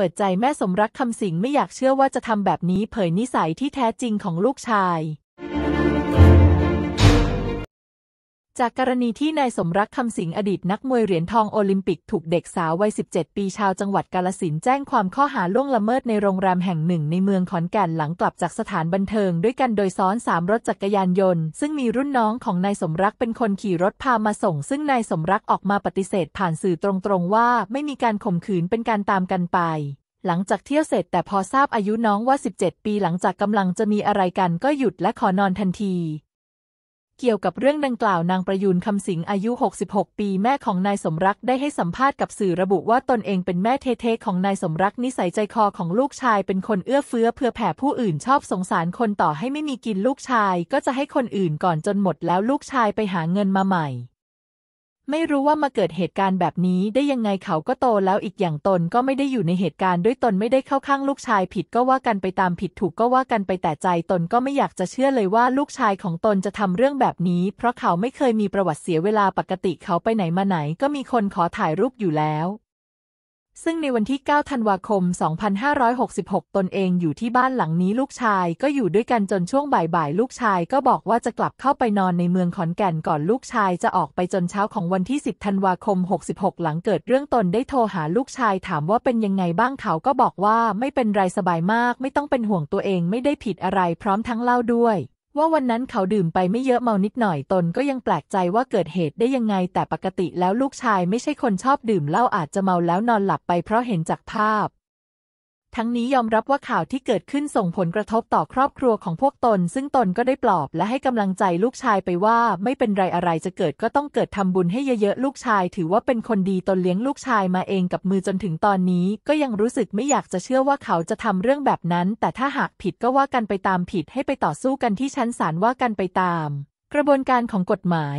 เปิดใจแม่สมรักคำสิงไม่อยากเชื่อว่าจะทำแบบนี้เผยนิสัยที่แท้จริงของลูกชายจากกรณีที่นายสมรักคำสิงอดีตนักมวยเหรียญทองโอลิมปิกถูกเด็กสาววัย17 ปีชาวจังหวัดกาลสินแจ้งความข้อหาล่วงละเมิดในโรงแรมแห่งหนึ่งในเมืองขอนแก่นหลังกลับจากสถานบันเทิง ด้วยกันโดยซ้อน 3 รถจักรยานยนต์ ซึ่งมีรุ่นน้องของนายสมรักเป็นคนขี่รถพามาส่ง ซึ่งนายสมรักออกมาปฏิเสธผ่านสื่อตรงๆว่า ไม่มีการข่มขืนเป็นการตามกันไป หลังจากเที่ยวเสร็จ แต่พอทราบอายุน้องว่า 17 ปีหลังจากกำลังจะมีอะไรกันก็หยุดและขอนอนทันทีเกี่ยวกับเรื่องดังกล่าวนางประยูนคำสิงอายุ 66 ปี แม่ของนายสมรักได้ให้สัมภาษณ์กับสื่อระบุว่าตนเองเป็นแม่เทๆของนายสมรัก นิสัยใจคอของลูกชาย เป็นคนเอื้อเฟื้อเพื่อแผ่ผู้อื่นชอบสงสารคนต่อให้ไม่มีกินลูกชาย ก็จะให้คนอื่นก่อนจนหมด แล้วลูกชายไปหาเงินมาใหม่ไม่รู้ว่ามาเกิดเหตุการณ์แบบนี้ได้ยังไงเขาก็โตแล้วอีกอย่างตนก็ไม่ได้อยู่ในเหตุการณ์ด้วยตนไม่ได้เข้าข้างลูกชายผิดก็ว่ากันไปตามผิดถูกก็ว่ากันไปแต่ใจตนก็ไม่อยากจะเชื่อเลยว่า ลูกชายของตนจะทำเรื่องแบบนี้ เพราะเขาไม่เคยมีประวัติเสียเวลาปกติเขาไปไหนมาไหน ก็มีคนขอถ่ายรูปอยู่แล้วซึ่งในวันที่ 9 ธันวาคม 2566 ตนเองอยู่ที่บ้านหลังนี้ ลูกชายก็อยู่ด้วยกันจนช่วงบ่ายๆ ลูกชายก็บอกว่าจะกลับเข้าไปนอนในเมืองขอนแก่นก่อน ลูกชายจะออกไปจนเช้าของวันที่ 10 ธันวาคม 66 หลังเกิดเรื่องตนได้โทรหาลูกชายถามว่าเป็นยังไงบ้าง เขาก็บอกว่าไม่เป็นไรสบายมาก ไม่ต้องเป็นห่วงตัวเองไม่ได้ผิดอะไร พร้อมทั้งเล่าด้วยว่าวันนั้นเขาดื่มไปไม่เยอะเมานิดหน่อยตนก็ยังแปลกใจว่าเกิดเหตุได้ยังไงแต่ปกติแล้วลูกชายไม่ใช่คนชอบดื่มเหล้าอาจจะเมาแล้วนอนหลับไปเพราะเห็นจากภาพทั้งนี้ยอมรับว่าข่าวที่เกิดขึ้นส่งผลกระทบต่อครอบครัวของพวกตน ซึ่งตนก็ได้ปลอบและให้กำลังใจลูกชายไปว่า ไม่เป็นไรอะไรจะเกิดก็ต้องเกิดทำบุญให้เยอะๆลูกชาย ถือว่าเป็นคนดีตนเลี้ยงลูกชายมาเองกับมือจนถึงตอนนี้ ก็ยังรู้สึกไม่อยากจะเชื่อว่าเขาจะทำเรื่องแบบนั้น แต่ถ้าหากผิดก็ว่ากันไปตามผิดให้ไปต่อสู้กันที่ชั้นศาลว่ากันไปตาม กระบวนการของกฎหมาย